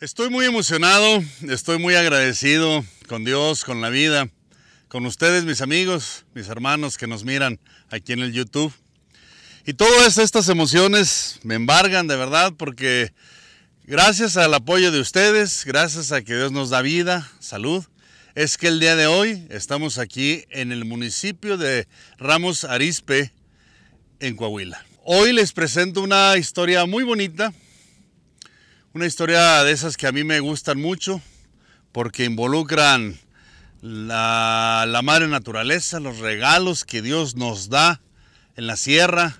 Estoy muy emocionado, estoy muy agradecido con Dios, con la vida, con ustedes, mis amigos, mis hermanos que nos miran aquí en el YouTube. Y todas estas emociones me embargan de verdad porque gracias al apoyo de ustedes, gracias a que Dios nos da vida, salud, es que el día de hoy estamos aquí en el municipio de Ramos Arizpe, en Coahuila. Hoy les presento una historia muy bonita una historia de esas que a mí me gustan mucho porque involucran la, la, madre naturaleza, los regalos que Dios nos da en la sierra,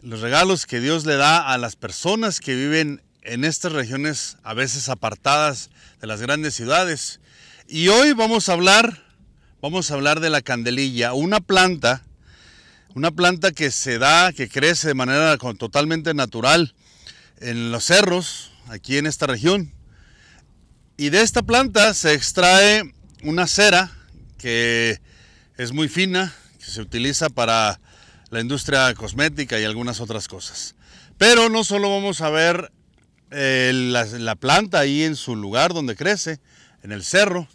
los regalos que Dios le da a las personas que viven en estas regiones a veces apartadas de las grandes ciudades. Y hoy vamos a hablar, vamos a hablar de la candelilla, una planta, una planta que se da, que crece de manera totalmente natural en los cerros, aquí en esta región. Y de esta planta se extrae una cera que es muy fina, que se utiliza para la industria cosmética y algunas otras cosas. Pero no solo vamos a ver eh, la, la planta ahí en su lugar donde crece, en el cerro,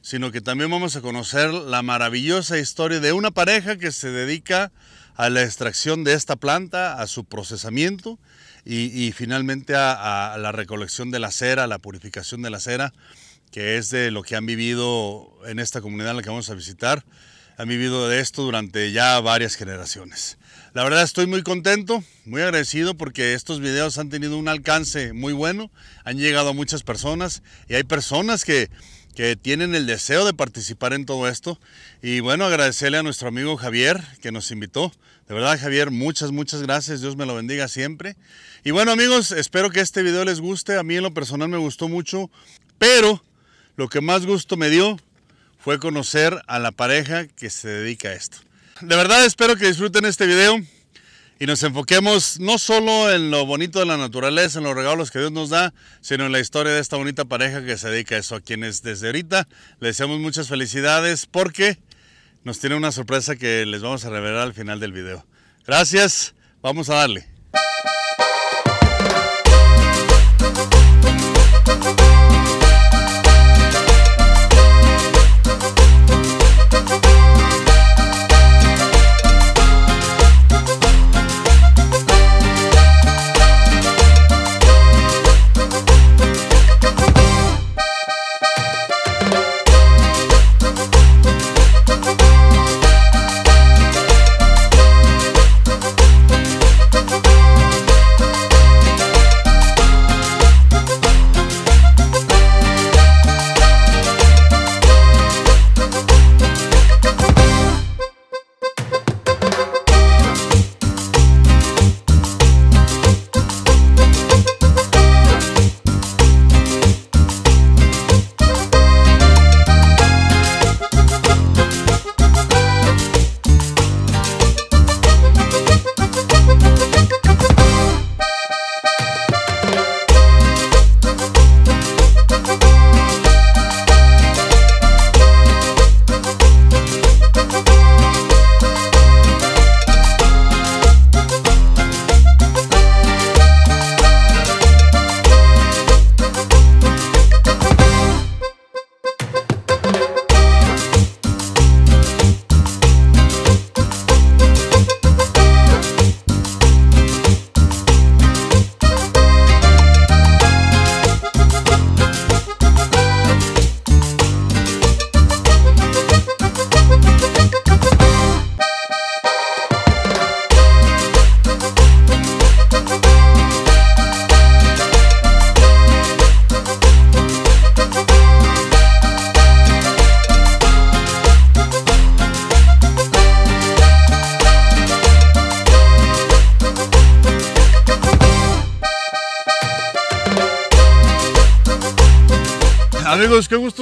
sino que también vamos a conocer la maravillosa historia de una pareja que se dedica a la extracción de esta planta, a su procesamiento y, finalmente a, a, la recolección de la cera, la purificación de la cera, que es de lo que han vivido en esta comunidad en la que vamos a visitar. Han vivido de esto durante ya varias generaciones. La verdad estoy muy contento, muy agradecido porque estos videos han tenido un alcance muy bueno, han llegado a muchas personas y hay personas que que tienen el deseo de participar en todo esto. Y bueno, agradecerle a nuestro amigo Javier que nos invitó. De verdad, Javier, muchas, muchas gracias. Dios me lo bendiga siempre. Y bueno, amigos, espero que este video les guste. A mí en lo personal me gustó mucho, pero lo que más gusto me dio fue conocer a la pareja que se dedica a esto. De verdad, espero que disfruten este video y nos enfoquemos no solo en lo bonito de la naturaleza, en los regalos que Dios nos da, sino en la historia de esta bonita pareja que se dedica a eso, a quienes desde ahorita les deseamos muchas felicidades porque nos tiene una sorpresa que les vamos a revelar al final del video. Gracias, vamos a darle.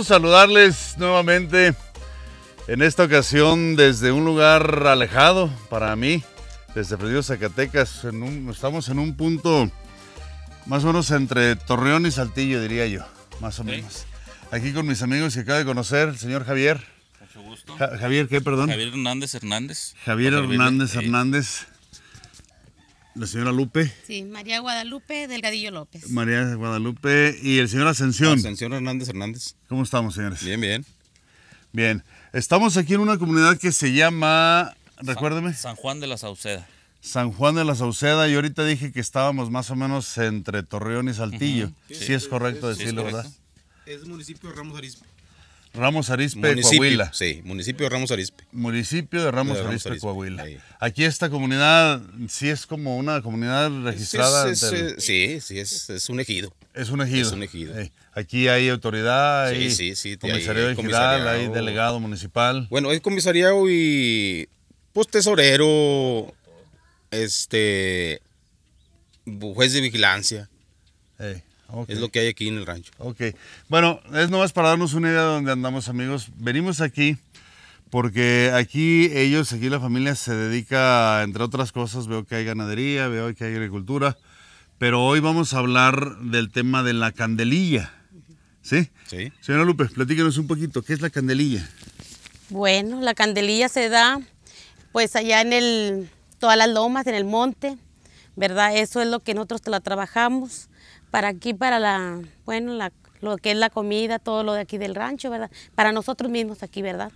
saludarles nuevamente. En esta ocasión desde un lugar alejado para mí, desde Perdido Zacatecas. estamos en un punto más o menos entre Torreón y Saltillo, diría yo, más o menos. Aquí con mis amigos que acabo de conocer, el señor Javier. Javier, ¿qué? Perdón. Javier Hernández Hernández. Javier Hernández eh, Hernández. La señora Lupe. Sí, María Guadalupe Delgadillo López. María Guadalupe y el señor Ascensión. Ascensión Hernández Hernández. ¿Cómo estamos, señores? Bien, bien. Bien. Estamos aquí en una comunidad que se llama, recuérdeme. San, Juan de la Sauceda. San Juan de la Sauceda y ahorita dije que estábamos más o menos entre Torreón y Saltillo. sí, es correcto decirlo, ¿verdad? Es municipio de Ramos Arizpe. Ramos Arizpe, municipio, Coahuila. Sí, municipio de Ramos Arizpe. Municipio de Ramos, Arizpe, Coahuila. Aquí esta comunidad sí es como una comunidad registrada. Eh, sí, sí, es, un ejido. Es un ejido. Es un ejido. Eh, aquí hay autoridad, sí, hay sí, hay, oh. delegado municipal. Bueno, hay comisariado y pues tesorero, este, juez de vigilancia. Sí. Es lo que hay aquí en el rancho. Ok. Bueno, es nomás para darnos una idea de dónde andamos, amigos. Venimos aquí porque aquí ellos, aquí la familia se dedica, entre otras cosas, veo que hay ganadería, veo que hay agricultura, pero hoy vamos a hablar del tema de la candelilla. ¿Sí? Sí. Señora Lupe, platíquenos un poquito, ¿qué es la candelilla? Bueno, la candelilla se da pues allá en el, todas las lomas, en el monte, ¿verdad? Eso es lo que nosotros la trabajamos para aquí, para la, bueno, la, lo que es la comida, todo lo de aquí del rancho, ¿verdad? Para nosotros mismos aquí, ¿verdad?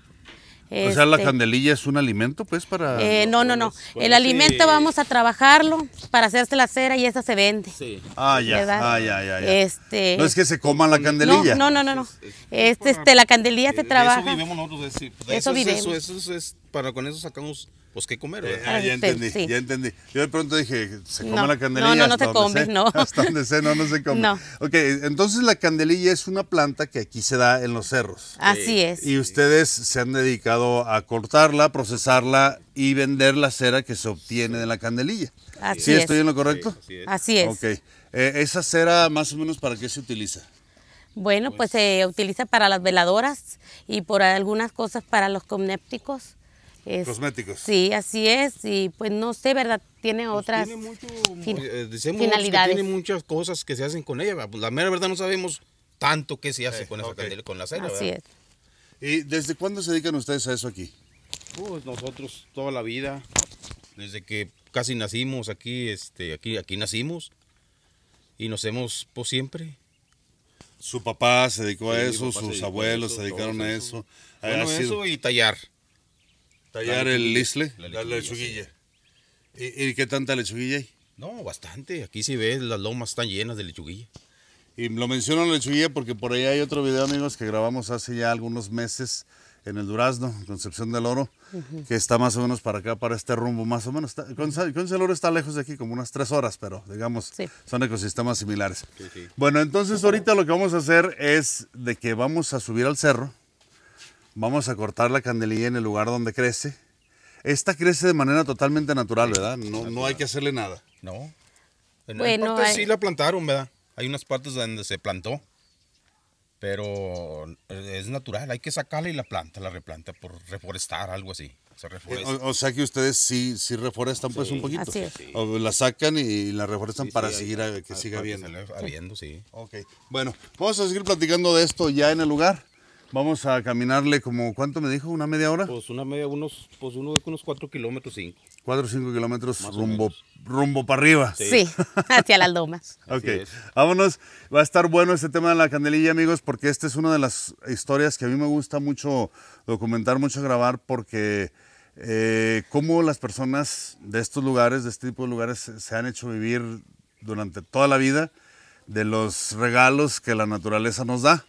o sea, la este, candelilla es un alimento, pues, para... Eh, no, no, no. el alimento vamos a trabajarlo para hacerse la cera y esa se vende. Sí. Ah, ya, ah, ya, ya, Este, no es que se coma la candelilla. No, no, no, no. este, este, la candelilla se trabaja. Eso vivimos nosotros. Es, eso, eso vivimos. Eso, eso, es, para con eso sacamos pues qué comer. Eh, ah, ya este, entendí, ya entendí. Yo de pronto dije, se come la candelilla. No, no, no te comes, no. Hasta donde sé, no, no se come. No. Ok, entonces la candelilla es una planta que aquí se da en los cerros. Así es. Y ustedes se han dedicado a cortarla, procesarla y vender la cera que se obtiene de la candelilla. Así ¿Sí estoy en lo correcto? así es. Ok. Eh, ¿Esa cera más o menos para qué se utiliza? Bueno, pues, pues se utiliza para las veladoras y por algunas cosas para los connépticos. Cosméticos. Sí, así es. Y pues no sé, ¿verdad? Tiene pues otras eh, finalidades. tiene muchas cosas que se hacen con ella. Pues, la mera verdad no sabemos tanto qué se hace con, esa con la cera. Así es. ¿Y desde cuándo se dedican ustedes a eso aquí? Pues nosotros toda la vida, desde que casi nacimos aquí, este, aquí, aquí nacimos y nos hemos, pues siempre. Su papá se dedicó a eso, sus abuelos se, dedicaron a eso. Bueno, a eso y tallar. Tallar el lisle, la lechuguilla. ¿Y, qué tanta lechuguilla hay? No, bastante. Aquí si ves, las lomas están llenas de lechuguilla. Y lo menciono la lechuguilla porque por ahí hay otro video, amigos, que grabamos hace ya algunos meses en el Durazno, Concepción del Oro, que está más o menos para acá, para este rumbo, más o menos. Concepción del Oro está lejos de aquí, como unas tres horas, pero digamos, son ecosistemas similares. Bueno, entonces ahorita lo que vamos a hacer es de que vamos a subir al cerro, Vamos a cortar la candelilla en el lugar donde crece. Esta crece de manera totalmente natural, ¿verdad? No, hay que hacerle nada. No. bueno, parte sí la plantaron, ¿verdad? Hay unas partes donde se plantó. Pero es natural, hay que sacarla y la planta, la replanta por reforestar, algo así. Eh, o, sea que ustedes sí, sí reforestan pues un poquito. Así es. O la sacan y la reforestan para seguir a, que ah, siga habiendo. Habiendo, sí. Ok. Bueno, vamos a seguir platicando de esto ya en el lugar. Vamos a caminarle como, ¿cuánto me dijo? ¿Una media hora? Pues una media, unos, pues uno, unos cuatro kilómetros, cinco. Cuatro o cinco kilómetros rumbo, rumbo para arriba. Sí, hacia las lomas. ok, vámonos. Va a estar bueno este tema de la candelilla, amigos, porque esta es una de las historias que a mí me gusta mucho documentar, mucho grabar, porque eh, cómo las personas de estos lugares, de este tipo de lugares, se han hecho vivir durante toda la vida de los regalos que la naturaleza nos da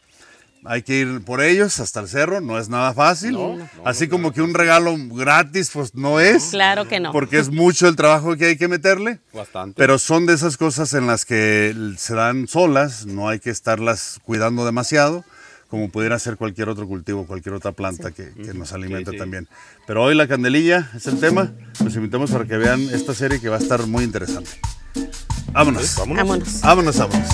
hay que ir por ellos hasta el cerro, no es nada fácil. Así como que un regalo gratis, pues no es. Claro que no. Porque es mucho el trabajo que hay que meterle. Bastante. Pero son de esas cosas en las que se dan solas, no hay que estarlas cuidando demasiado como pudiera ser cualquier otro cultivo, cualquier otra planta que, nos alimenta también. Pero hoy la candelilla es el tema. Los invitamos para que vean esta serie que va a estar muy interesante. vámonos. Vámonos. Vámonos, vámonos.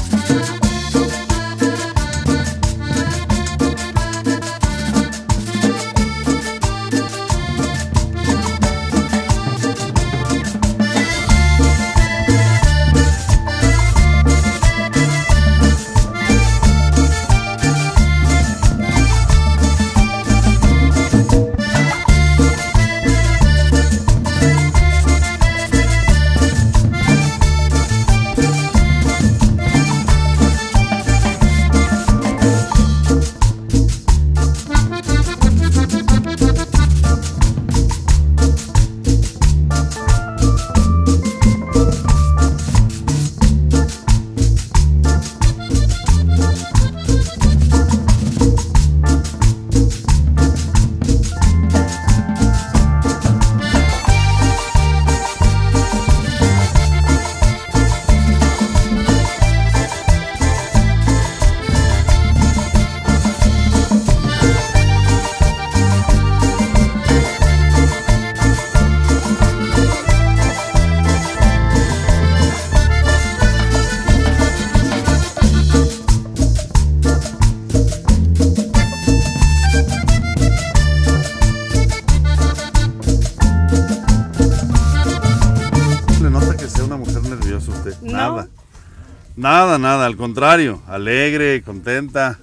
al contrario, alegre, contenta,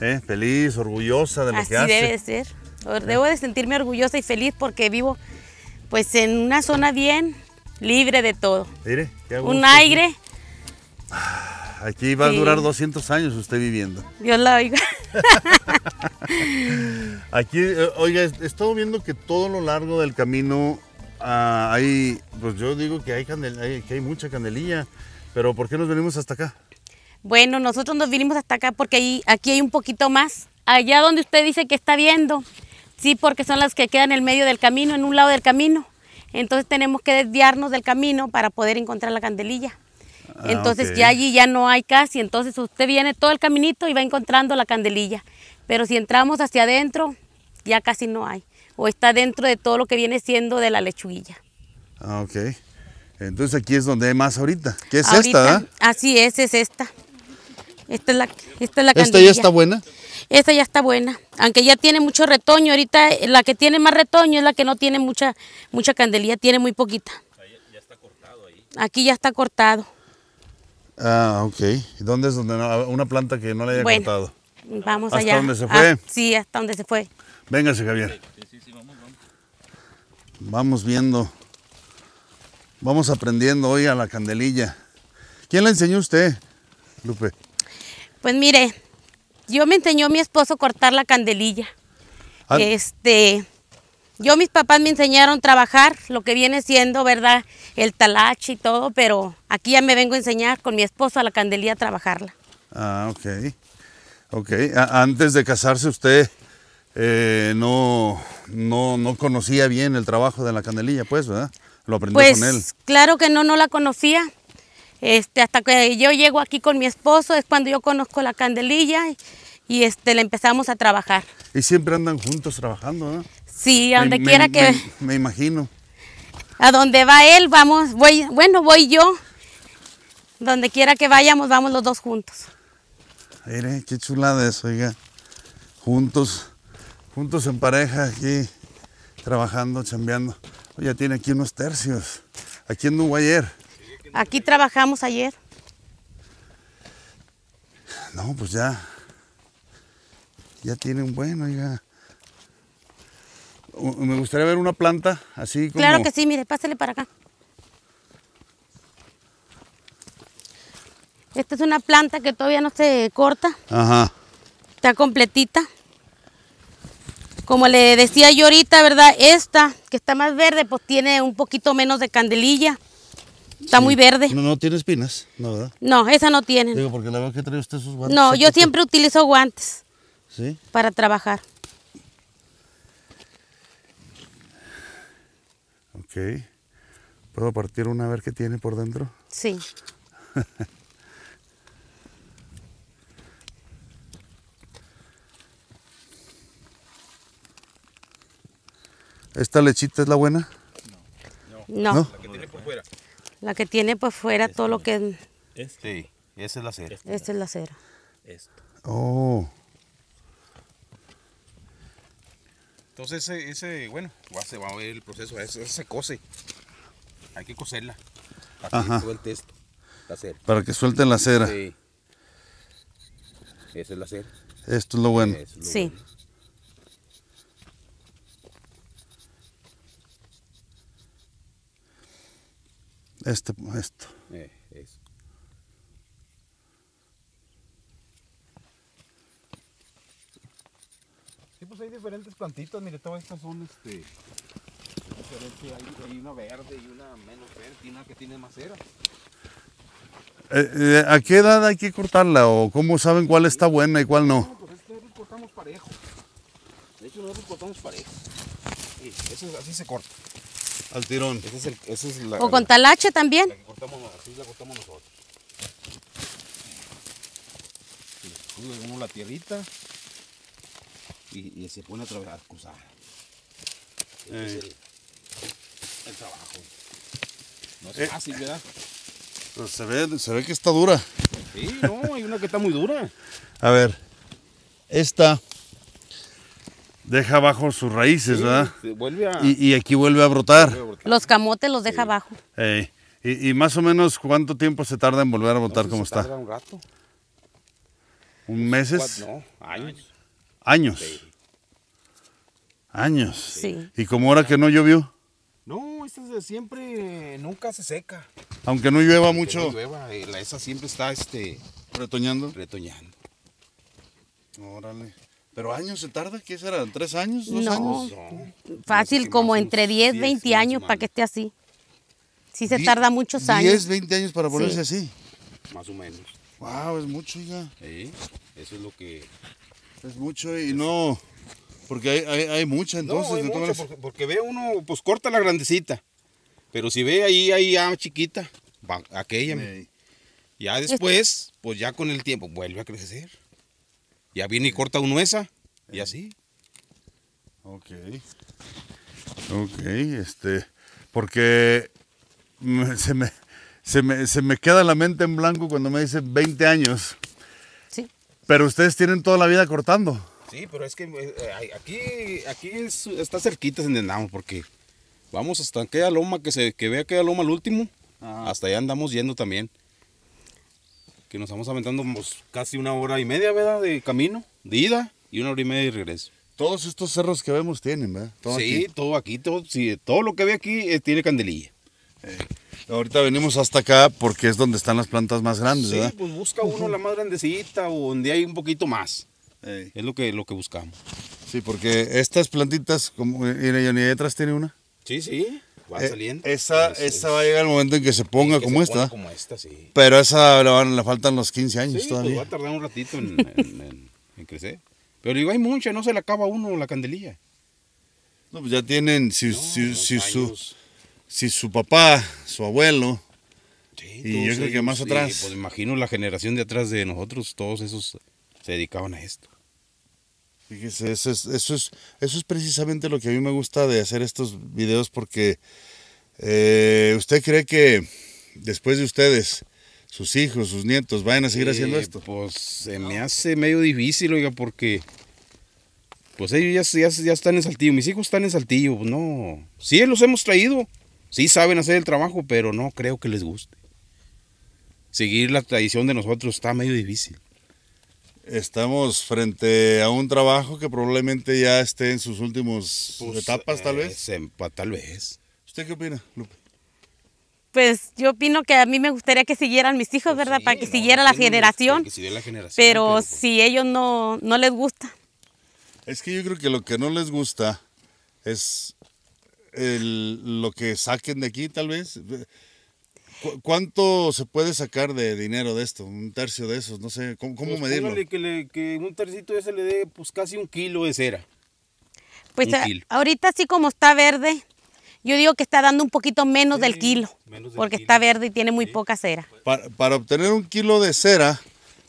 ¿eh? feliz, orgullosa de lo que hace. Así debe ser. Debo de sentirme orgullosa y feliz porque vivo pues en una zona bien libre de todo. Mire, Un aire. Ah, aquí va a durar 200 años usted viviendo. Dios la oiga. Aquí, eh, oiga, he estado viendo que todo lo largo del camino ah, hay, pues yo digo que hay, hay, que hay mucha candelilla, pero ¿por qué nos venimos hasta acá? Bueno, nosotros nos vinimos hasta acá porque ahí, aquí hay un poquito más. Allá donde usted dice que está viendo. Sí, porque son las que quedan en el medio del camino, en un lado del camino. Entonces tenemos que desviarnos del camino para poder encontrar la candelilla. Ah, entonces ya allí ya no hay casi, entonces usted viene todo el caminito y va encontrando la candelilla. Pero si entramos hacia adentro, ya casi no hay. O está dentro de todo lo que viene siendo de la lechuguilla. Ah, ok. Entonces aquí es donde hay más ahorita. ¿Qué es esta? ¿verdad? Así es, es esta. Esta es la, ¿Esta ya está buena? Esta ya está buena, aunque ya tiene mucho retoño. Ahorita eh, la que tiene más retoño es la que no tiene mucha, mucha candelilla, tiene muy poquita. Aquí ya está cortado. Ah, ok. ¿Dónde es donde una planta que no le haya cortado? Vamos allá. ¿Hasta donde se fue? Ah, sí, hasta donde se fue. Véngase, Javier. Sí, sí, vamos, vamos. Vamos viendo. Vamos aprendiendo hoy a la candelilla. ¿Quién la enseñó usted, Lupe? Pues mire, yo me enseñó mi esposo a cortar la candelilla. Ah. Este, yo mis papás me enseñaron a trabajar, lo que viene siendo, ¿verdad? El talache y todo, pero aquí ya me vengo a enseñar con mi esposo a la candelilla a trabajarla. Ah, ok. Ok, antes de casarse usted eh, no, no, no conocía bien el trabajo de la candelilla, pues, ¿verdad? Lo aprendió con pues, él. Claro que no, no la conocía. Este, hasta que yo llego aquí con mi esposo es cuando yo conozco la candelilla y, este, la empezamos a trabajar. Y siempre andan juntos trabajando, ¿no? Sí, a donde quiera que... Me, imagino. A donde va él, vamos, voy, bueno, voy yo. Donde quiera que vayamos, vamos los dos juntos. Mire, qué chulada eso, oiga. Juntos, juntos en pareja aquí, trabajando, chambeando. Ya tiene aquí unos tercios. Aquí en ayer. Aquí trabajamos ayer. No, pues ya. Ya tiene un buen, oiga. Me gustaría ver una planta así como... Claro que sí, mire, pásale para acá. Esta es una planta que todavía no se corta. Ajá. Está completita. Como le decía yo ahorita, ¿verdad? Esta, que está más verde, pues tiene un poquito menos de candelilla. Está muy verde. No, no tiene espinas, ¿no verdad? No, esa no tiene. Digo, porque la verdad que trae usted sus guantes. No, yo siempre utilizo guantes. ¿Sí? Para trabajar. Ok. ¿Puedo partir una a ver qué tiene por dentro? Sí. ¿Esta lechita es la buena? No. No. no. La que tiene por fuera. La que tiene pues fuera todo lo este, que... Este. Sí, esa es la cera. Este, Esta, es la cera. Esto. Oh. Entonces ese, ese bueno, se va a ver el proceso, ese, se cose. Hay que coserla. Para que suelte esto, la cera. Para que suelte la cera. Sí. Esa es la cera. Esto es lo bueno. sí. Este, esto. Eh, eso. Sí, pues hay diferentes plantitas, mire, todas estas son este. Hay, hay una verde y una menos verde y una que tiene más cera. Eh, eh, ¿A qué edad hay que cortarla o cómo saben cuál está buena y cuál no? no pues es que nosotros cortamos parejo. De hecho, nosotros cortamos parejo. eso así se corta. Al tirón. Ese es el, o con talache también. así la cortamos nosotros. Le uno la tierrita y, y se pone otra vez a cruzar. eh. el, trabajo. No es eh. fácil, ¿verdad? Pues se ve, se ve que está dura. Sí, no, hay una que está muy dura. a ver, esta Deja abajo sus raíces, ¿verdad? Este, y, aquí vuelve a, brotar. Los camotes los deja abajo. Y, más o menos cuánto tiempo se tarda en volver a brotar como se está? Tarda un rato. ¿Un meses? no, años. ¿Años? Años. ¿Y como ahora que no llovió? No, esta siempre, nunca se seca. Aunque no llueva mucho. No eh, esa siempre está este... retoñando. Retoñando. Órale. ¿Pero años se tarda? ¿Qué serán? ¿Tres años? no, años? No. Pues, Fácil, como entre 10, 20 años para que esté así. Sí se tarda muchos años. 10, 20 años para ponerse así. Más o menos. Wow, es mucho, ya. Sí, eso es lo que... Es mucho y no... Porque hay, hay, mucha entonces. No, hay porque, ve uno, pues corta la grandecita. Pero si ve ahí, ahí ya ah, chiquita, aquella. Ya después, pues ya con el tiempo vuelve a crecer. Ya viene y corta uno esa y así. Ok. Ok, este. Porque se me, queda la mente en blanco cuando me dice 20 años. Sí. Pero ustedes tienen toda la vida cortando. Sí, pero es que eh, aquí, aquí está cerquita en andamos porque vamos hasta aquella loma que se que vea aquella loma al último. Hasta allá andamos yendo también que nos estamos aventando pues, casi una hora y media, De camino, de ida y una hora y media de regreso. Todos estos cerros que vemos tienen, ¿verdad? Todo sí, aquí. todo aquí, todo, todo lo que ve aquí eh, tiene candelilla. Eh, ahorita venimos hasta acá porque es donde están las plantas más grandes, ¿verdad? Sí, pues busca uno la más grandecita o donde hay un poquito más. Es lo que, lo que buscamos. Sí, porque estas plantitas, como y detrás tiene una. Sí, sí. Va eh, saliendo. Esa, esa va a llegar el momento en que se ponga como esta. Pero esa le, faltan los 15 años todavía. Pues, va a tardar un ratito en, crecer. Pero digo, hay mucha, no se le acaba uno la candelilla. No, pues ya tienen, si, si, si su, papá, su abuelo, y yo creo que más atrás. Pues imagino la generación de atrás de nosotros, todos esos se dedicaban a esto. Fíjese, eso es, eso es, precisamente lo que a mí me gusta de hacer estos videos porque eh, usted cree que después de ustedes, sus hijos, sus nietos, vayan a seguir eh, haciendo esto. Pues se me hace medio difícil, oiga, porque pues ellos ya, ya, están en Saltillo, mis hijos están en Saltillo, pues, no. Sí, los hemos traído, sí saben hacer el trabajo, pero no creo que les guste. Seguir la tradición de nosotros está medio difícil. Estamos frente a un trabajo que probablemente ya esté en sus últimas pues, etapas, tal vez. Eh, tal vez. ¿Usted qué opina, Lupe? Pues yo opino que a mí me gustaría que siguieran mis hijos, pues ¿verdad? Para que siguiera la, generación, que la generación. Pero, pues si ellos no, no les gusta. Es que yo creo que lo que no les gusta es lo que saquen de aquí, tal vez. ¿Cuánto se puede sacar de dinero de esto? Un tercio de esos, no sé, ¿cómo, pues medirlo? Que, que un tercito de ese le dé pues casi un kilo de cera. Pues ahorita así como está verde, yo digo que está dando un poquito menos del kilo, porque está verde y tiene muy poca cera. Para, obtener un kilo de cera,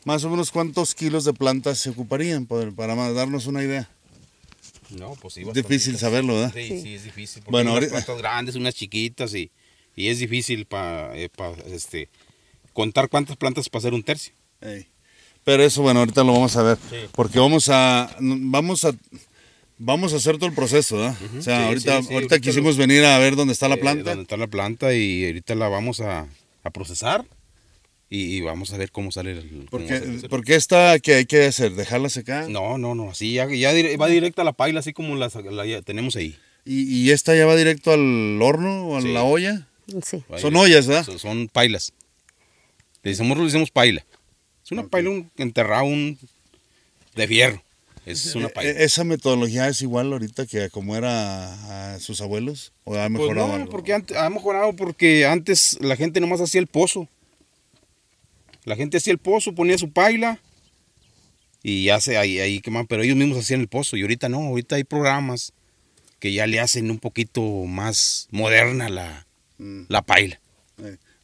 más o menos cuántos kilos de plantas se ocuparían, para, darnos una idea. No, pues sí, Difícil saberlo, ¿verdad? Sí, sí, es difícil. bueno, grandes, unas chiquitas y... Y es difícil para eh, este, contar cuántas plantas para hacer un tercio. Pero eso, bueno, ahorita lo vamos a ver. Porque vamos a, vamos a vamos a hacer todo el proceso, O sea, ahorita, quisimos venir a ver dónde está la eh, planta. dónde está la planta y ahorita la vamos a, procesar y, vamos a ver cómo sale el... Porque, porque esta que hay que hacer, dejarla secar. No, no, no, así ya, va directa a la paila, así como la, tenemos ahí. ¿Y, ¿Y, esta ya va directo al horno o a la olla? Son ollas, ¿verdad? Son, pailas. Le decimos, le decimos paila. Es una paila enterrada enterrado un, de fierro. es eh, una paila. Eh, ¿Esa metodología es igual ahorita que como era a ah, sus abuelos? ¿O ha pues mejorado? no, porque ha mejorado porque antes la gente nomás hacía el pozo. La gente hacía el pozo, ponía su paila y ya se ahí, ahí quemaban, pero ellos mismos hacían el pozo y ahorita no, ahorita hay programas que ya le hacen un poquito más moderna la, la paila.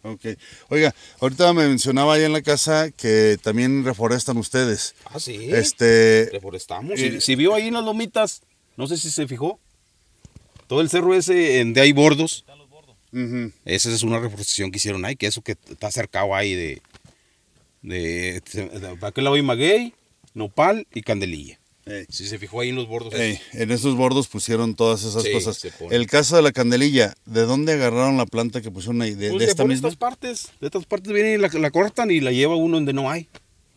ok. Oiga, ahorita me mencionaba allá en la casa que también reforestan ustedes. Ah, sí. Este... Reforestamos. si, vio ahí en las lomitas, no sé si se fijó, todo el cerro ese en de hay bordos. Están los bordos. Esa es una reforestación que hicieron ahí, que eso que está cercado ahí de... de, de, de, de aquel lado hay maguey, nopal y candelilla. Si se fijó ahí en los bordos. en esos bordos pusieron todas esas cosas. El caso de la candelilla, ¿de dónde agarraron la planta que pusieron ahí? ¿De, pues estas partes. De estas partes vienen y la, cortan y la lleva uno donde no hay.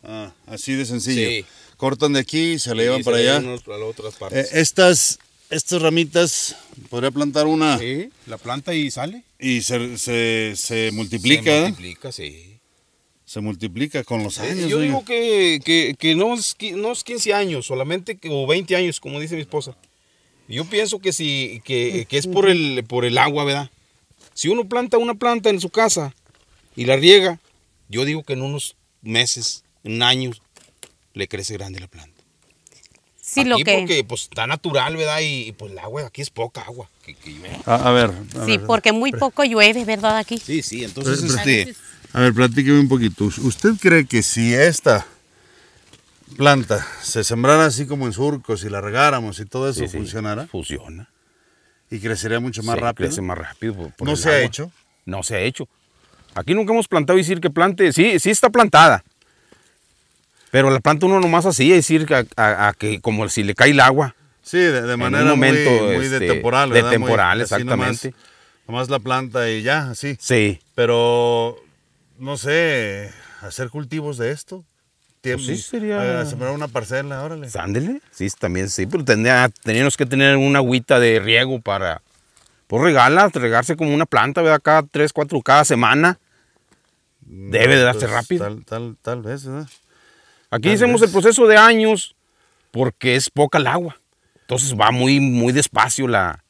Ah, así de sencillo. Cortan de aquí y se la llevan para allá. Eh, estas, estas ramitas, podría plantar una. Sí, la planta y sale. Y se, se, se multiplica. Se multiplica, sí se multiplica con los eh, años. Yo digo que, no, es, no, 15 años, solamente o 20 años, como dice mi esposa. Yo pienso que, si, que, es por el, por el agua, ¿verdad? Si uno planta una planta en su casa y la riega, yo digo que en unos meses, en años, le crece grande la planta. Sí, lo que... porque pues está natural, ¿verdad? Y, pues el agua aquí es poca agua. a, ver. sí, porque muy poco llueve, ¿verdad? Aquí. Sí, sí, entonces... Este, a ver, platíqueme un poquito. ¿Usted cree que si esta planta se sembrara así como en surcos y la regáramos y todo eso sí, Funciona. ¿Y crecería mucho más rápido? Crece más rápido. ¿No se ha hecho? No se ha hecho. Aquí nunca hemos plantado y decir que plante. Sí, sí está plantada. Pero la planta uno nomás así, es decir, que como si le cae el agua. Sí, de, manera muy, de este, temporal, De temporal, exactamente. nomás, la planta y ya, así. Sí. Pero no sé, hacer cultivos de esto. Pues sí, sería. sembrar una parcela, órale. Sándele, sí, también sí, pero pues tendría, teníamos que tener una agüita de riego para. Pues regala, regarse como una planta, ¿verdad? Cada tres, cuatro, cada semana. Mm, Debe de darse pues, rápido. Tal, tal, vez, ¿verdad? Aquí hicimos el proceso de años porque es poca el agua. Entonces va muy, muy despacio la,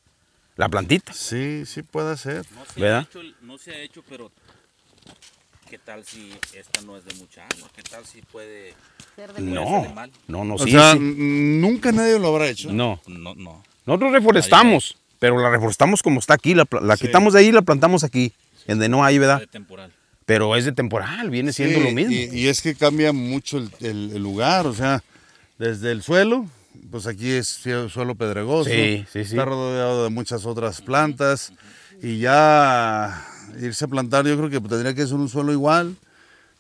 plantita. Sí, sí puede ser. ¿verdad? no se ha hecho, pero ¿qué tal si esta no es de mucha agua? ¿Qué tal si puede ser de no, mal? No, no, o sí, sea, nunca nadie lo habrá hecho. No, no, no. Nosotros reforestamos, pero la reforestamos como está aquí, la, quitamos de ahí y la plantamos aquí, en de no hay, ¿verdad? temporal. Pero es de temporal, viene siendo lo mismo. Y, es que cambia mucho el, lugar, o sea, desde el suelo, pues aquí es suelo pedregoso, sí, sí, sí. está rodeado de muchas otras plantas y ya irse a plantar, yo creo que pues, tendría que ser un suelo igual,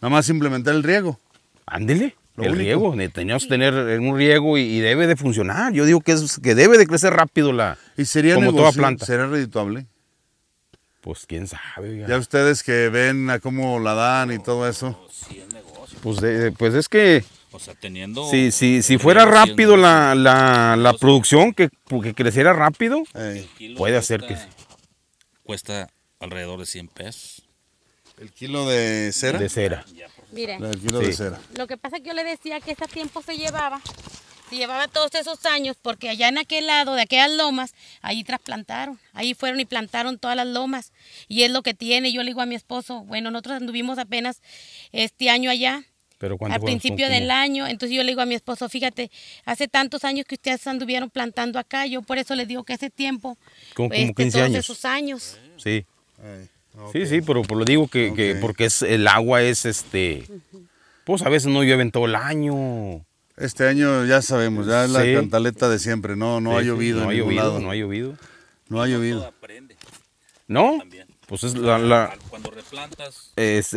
nada más implementar el riego. Ándele, el riego, teníamos que tener un riego y, debe de funcionar. Yo digo que, es, que debe de crecer rápido la ¿Y sería como toda planta. redituable? Pues quién sabe. Ya, ustedes que ven cómo la dan y todo eso. Pues, pues, es que... O sea, teniendo... si fuera rápido la, producción, que, que, creciera rápido, puede hacer que Cuesta alrededor de 100 pesos. ¿El kilo de cera? De cera. mire el kilo de cera. Lo que pasa es que yo le decía que ese tiempo se llevaba, se llevaba todos esos años, porque allá en aquel lado, de aquellas lomas, ahí trasplantaron, ahí fueron y plantaron todas las lomas, y es lo que tiene. Yo le digo a mi esposo, bueno, nosotros anduvimos apenas este año allá, pero al principio del año, entonces yo le digo a mi esposo, fíjate, hace tantos años que ustedes anduvieron plantando acá, yo por eso le digo que ese tiempo, como, 15 este, esos años. Sí. Sí, sí, pero, lo digo que, porque es, el agua es este, pues a veces no en todo el año. Este año ya sabemos, ya es la cantaleta de siempre, no, no ha llovido. No ha llovido, no ha llovido. No ha llovido. ¿No? Pues es la, cuando replantas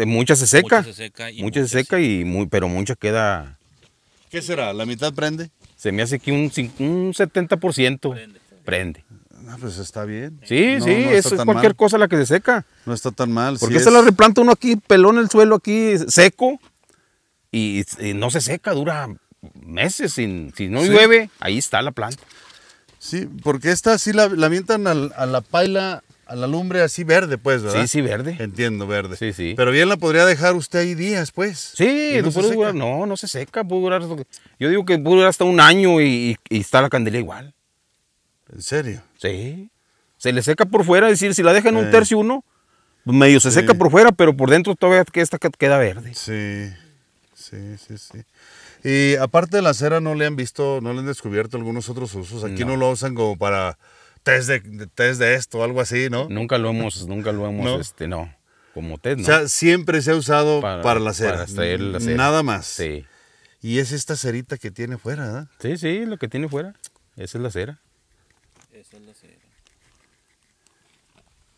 mucha se seca. Mucha se seca y muy pero mucha queda ¿Qué será? ¿La mitad prende? Se me hace que un, un 70% prende. prende. Ah, pues está bien. Sí, sí, eso es cualquier cosa la que se seca. No está tan mal. Porque esta se la replanta uno aquí, pelón el suelo aquí, seco, y, no se seca, dura meses. Sin, si no llueve, ahí está la planta. Sí, porque esta sí la, la mientan a, la paila a la lumbre así verde, pues, ¿verdad? Sí, sí, verde. Entiendo, verde. Sí, sí. Pero bien la podría dejar usted ahí días, pues. Sí, no, no, se seca, puede durar. Yo digo que puede durar hasta un año y, está la candela igual. ¿En serio? Sí. Se le seca por fuera, es decir, si la dejan un tercio uno, pues medio se seca por fuera, pero por dentro todavía esta queda verde. Sí, sí, sí, sí. Y aparte de la cera, ¿no le han visto, no le han descubierto algunos otros usos? Aquí no, lo usan como para test de, test de esto, algo así, ¿no? Nunca lo hemos, nunca lo hemos, este, no, como test, ¿no? O sea, siempre se ha usado para, la cera. Para Nada más. Sí. Y es esta cerita que tiene fuera, ¿verdad? Sí, sí, lo que tiene fuera. Esa es la cera.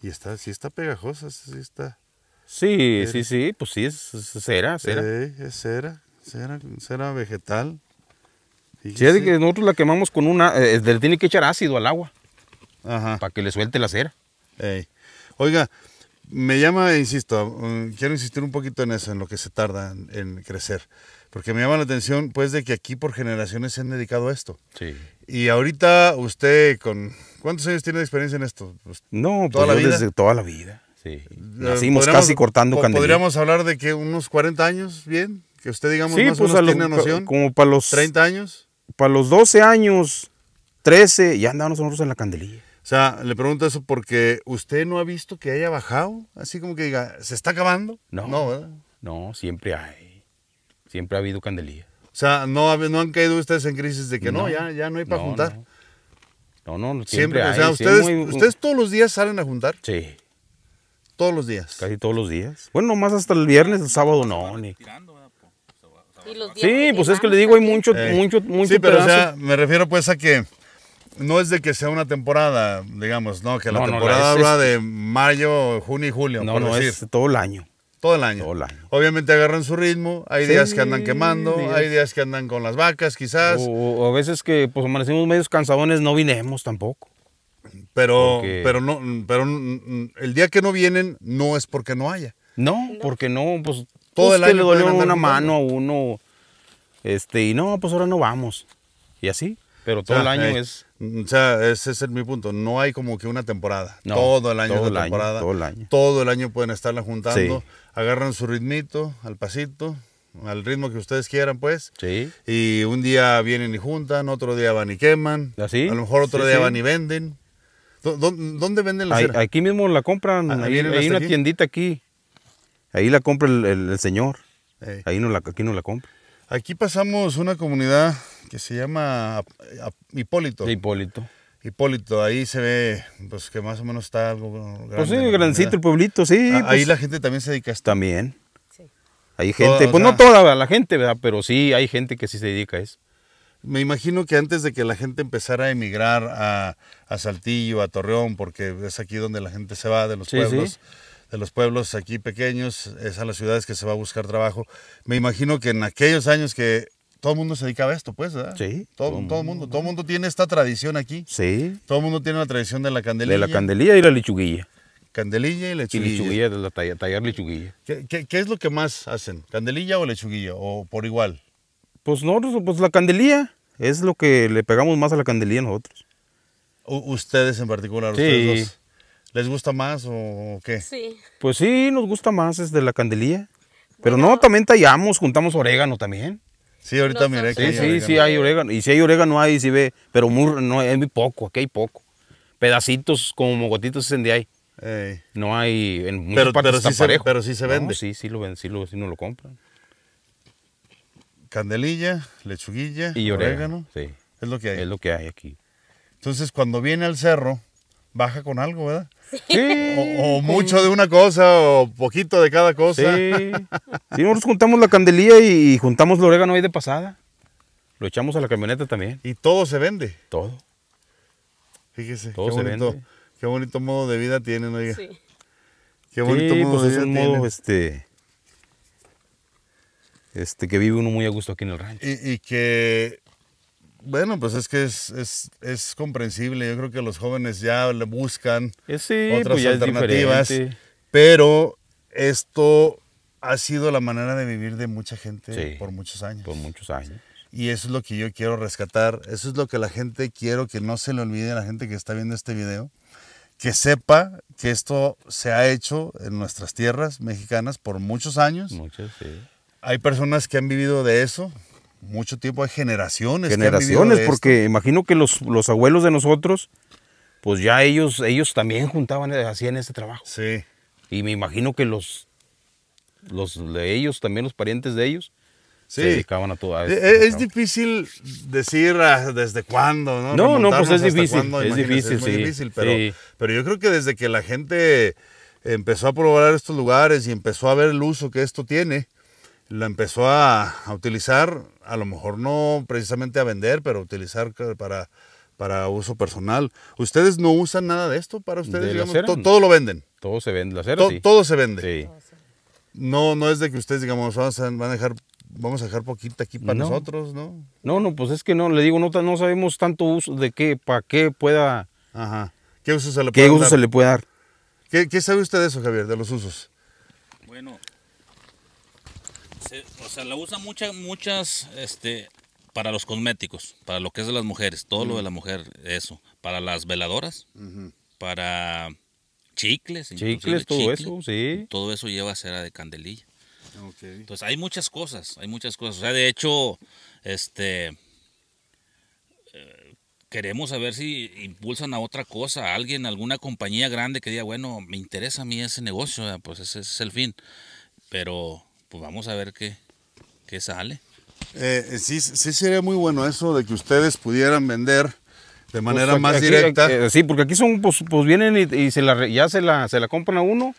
Y está, sí está pegajosa, sí está. Sí, sí, sí, pues sí, es, cera, cera. es cera, cera, cera vegetal. que nosotros la quemamos con una, eh, eh, le tiene que echar ácido al agua. Para que le suelte la cera. Oiga, me llama, insisto, mm, quiero insistir un poquito en eso, en lo que se tarda en crecer. Porque me llama la atención, pues, de que aquí por generaciones se han dedicado a esto. Sí. Y ahorita usted, con ¿cuántos años tiene de experiencia en esto? Pues, no, pues, toda la vida. desde toda la vida. Sí. Eh, Nacimos casi cortando Podríamos hablar de que unos 40 años, bien, que usted digamos más o pues, menos tiene Como para los 30 años. Para los 12 años, 13, ya andábamos nosotros en la candelilla. O sea, le pregunto eso porque usted no ha visto que haya bajado, así como que diga, ¿se está acabando? No, no siempre hay. Siempre ha habido candelilla. O sea, no, no han caído ustedes en crisis de que no, ya, no hay para juntar. No, no, siempre, hay, O sea, ustedes, ustedes todos los días salen a juntar. Sí. Todos los días. Casi todos los días. Bueno, nomás hasta el viernes, el sábado no. sí, pues es que le digo, hay mucho, mucho, eh, mucho. Sí, pero o sea, me refiero pues a que no es de que sea una temporada, digamos, no, que la temporada habla de mayo, junio y julio. No, no, es todo el año. Todo el año. Obviamente agarran su ritmo. Hay días que andan quemando, hay días que andan con las vacas, quizás. O, a veces que pues amanecimos medios cansadones no vinemos tampoco. Pero, pero no, pero el día que no vienen no es porque no haya. No, porque no, pues todo pues el año le dolió una mano a uno, este, y no, pues ahora no vamos. Y así. Pero todo el año eh, es... O sea, ese es mi punto. No hay como que una temporada. todo el año todo temporada. todo el año. Todo el año pueden estarla juntando. Agarran su ritmito, al pasito, al ritmo que ustedes quieran, pues. Sí. Y un día vienen y juntan, otro día van y queman. ¿Así? ¿Ah, A lo mejor otro día van y venden. ¿Dónde venden la cera? Aquí mismo la compran. Ah, hay una tiendita aquí. Ahí la compra el, señor. Ahí no la, aquí no la compra. Aquí pasamos una comunidad que se llama eh, Hipólito. Hipólito. Hipólito, ahí se ve, pues que más o menos está algo grande. Pues sí, grancito el pueblito, sí. Ah, ahí pues. la gente también se dedica a esto. También. Sí. Hay gente, pues no toda la gente, ¿verdad? Pero sí hay gente que sí se dedica a eso. Me imagino que antes de que la gente empezara a emigrar a, Saltillo, a Torreón, porque es aquí donde la gente se va de los pueblos de los pueblos aquí pequeños, es a las ciudades que se va a buscar trabajo. Me imagino que en aquellos años que todo el mundo se dedicaba a esto, pues, ¿verdad? Sí. Todo, todo, mundo, todo el mundo tiene esta tradición aquí. Sí. Todo el mundo tiene la tradición de la candelilla. De la candelilla y la lechuguilla. Candelilla y lechuguilla. Y lechuguilla, de tallar, lechuguilla. ¿Qué, es lo que más hacen? ¿Candelilla o lechuguilla? ¿O por igual? Pues no, pues, pues la candelilla es lo que le pegamos más a la candelilla nosotros. ustedes en particular, sí. ustedes dos. ¿Les gusta más o qué? Sí. Pues sí, nos gusta más, es de la candelilla. Pero no, también tallamos, juntamos orégano también. Sí, ahorita miré que Sí, sí, sí hay orégano. Y si hay orégano hay, si ve, pero muy, no, es muy poco, aquí hay poco. Pedacitos como gotitos es en de ahí. No hay en muchas pero, partes pero sí se, vende. sí, sí lo venden, sí, lo, sí no lo compran. Candelilla, lechuguilla y orégano. Sí. Es lo que hay. Es lo que hay aquí. Entonces, cuando viene al cerro, baja con algo, ¿verdad? O, mucho de una cosa o poquito de cada cosa. si, sí nosotros juntamos la candelilla y juntamos el orégano ahí de pasada. Lo echamos a la camioneta también. ¿Y todo se vende? Todo. Fíjese, todo qué, se bonito, vende. qué bonito modo de vida tienen, oiga. Qué bonito modo pues de este, este, que vive uno muy a gusto aquí en el rancho. y que bueno, pues es que es, comprensible. Yo creo que los jóvenes ya le buscan eh, pues otras alternativas. pero esto ha sido la manera de vivir de mucha gente por muchos años. Por muchos años. Y eso es lo que yo quiero rescatar. Eso es lo que la gente quiero que no se le olvide a la gente que está viendo este video. Que sepa que esto se ha hecho en nuestras tierras mexicanas por muchos años. Muchos, sí. Hay personas que han vivido de eso, mucho tiempo hay generaciones. Generaciones, que porque imagino que los, los abuelos de nosotros, pues ya ellos, ellos también juntaban, eh, hacían este trabajo. Sí. Y me imagino que los, los de ellos, también los parientes de ellos, se dedicaban a todo e, esto. E, es, difícil decir ah, desde cuándo, ¿no? No, no, pues es difícil. es difícil, sí, difícil, pero, pero yo creo que desde que la gente empezó a probar estos lugares y empezó a ver el uso que esto tiene, la empezó a, a utilizar, a lo mejor no precisamente a vender, pero utilizar para, para uso personal. ¿Ustedes no usan nada de esto para ustedes? todo lo venden. Todo se vende, la Todo se vende. Sí. No, no es de que ustedes, digamos, vamos a, van a dejar vamos a dejar poquita aquí para nosotros, ¿no? No, no, pues es que no, le digo, no, no sabemos tanto uso de qué, para qué pueda... Ajá. ¿Qué uso se le puede dar? ¿Qué, ¿Qué, sabe usted de eso, Javier, de los usos? Bueno, o sea, la usan muchas, muchas, este, para los cosméticos, para lo que es de las mujeres, todo lo de la mujer, eso, para las veladoras, para chicles, chicles, todo eso, sí. Todo eso lleva cera de candelilla. Entonces hay muchas cosas, hay muchas cosas. O sea, de hecho, este, eh, queremos saber si impulsan a otra cosa, a alguien, alguna compañía grande que diga, bueno, me interesa a mí ese negocio, ah, pues ese es el fin. Pero pues vamos a ver qué, qué sale. Eh, sí, sí sería muy bueno eso de que ustedes pudieran vender de manera pues más directa. Eh, sí, porque aquí son, pues, pues vienen y, se la, ya se la, se la compran a uno.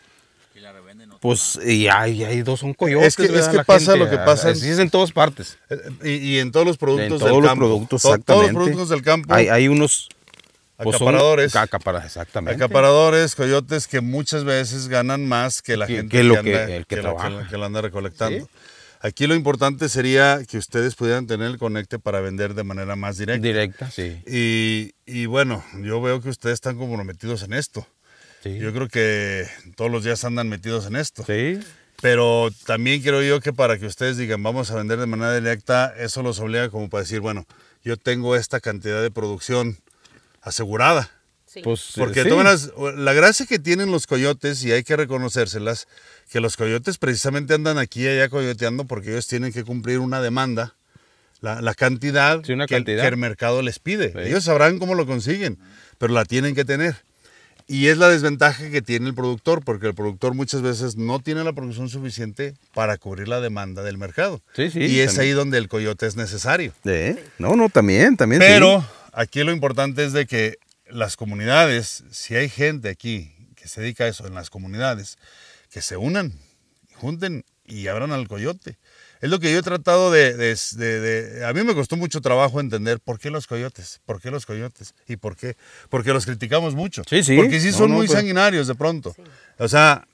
Y la revenden otro. Pues y hay, hay, dos son coyotes. Es que, es que pasa lo que ah, pasa. Sí, es en todas partes. Eh, y, en todos los productos en todos del los campo. Productos, exactamente. Todos los productos del campo. hay unos pues acaparadores. Acaparadores, coyotes que muchas veces ganan más que la gente que, lo que, anda, anda recolectando. Aquí lo importante sería que ustedes pudieran tener el conecte para vender de manera más directa. Directa, sí. Y, bueno, yo veo que ustedes están como metidos en esto. Sí. Yo creo que todos los días andan metidos en esto. Sí. Pero también creo yo que para que ustedes digan, vamos a vender de manera directa, eso los obliga como para decir, bueno, yo tengo esta cantidad de producción, asegurada. Pues, eh, porque la gracia que tienen los coyotes, y hay que reconocérselas, que los coyotes precisamente andan aquí y allá coyoteando porque ellos tienen que cumplir una demanda, la, cantidad, que, el mercado les pide. Ellos sabrán cómo lo consiguen, pero la tienen que tener. Y es la desventaja que tiene el productor, porque el productor muchas veces no tiene la producción suficiente para cubrir la demanda del mercado. y es ahí donde el coyote es necesario. No, no, también, también. Pero Aquí lo importante es de que las comunidades, si hay gente aquí que se dedica a eso en las comunidades, que se unan, junten y abran al coyote. Es lo que yo he tratado de, A mí me costó mucho trabajo entender por qué los coyotes, por qué los coyotes y por qué. Porque los criticamos mucho. sí. Porque sí son muy sanguinarios de pronto. O sea,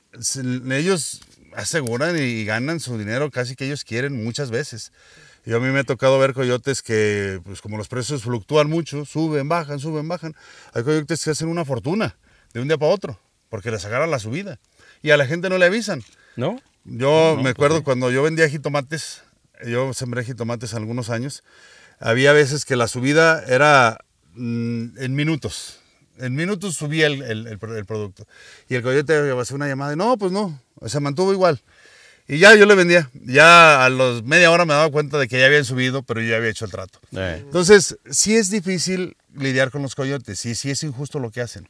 ellos aseguran y ganan su dinero casi que ellos quieren muchas veces. Y a mí me ha tocado ver coyotes que, pues como los precios fluctúan mucho, suben, bajan, suben, bajan, hay coyotes que hacen una fortuna de un día para otro, porque les agarra la subida. Y a la gente no le avisan. ¿No? Yo me pues, acuerdo cuando yo vendía jitomates, yo sembré jitomates algunos años, había veces que la subida era mm, en minutos. En minutos subía el, el, producto. Y el coyote hacía una llamada y no, pues no, se mantuvo igual. Y ya yo le vendía. Ya a los media hora me daba cuenta de que ya habían subido, pero yo ya había hecho el trato. Eh. Entonces, sí es difícil lidiar con los coyotes. Sí, sí es injusto lo que hacen.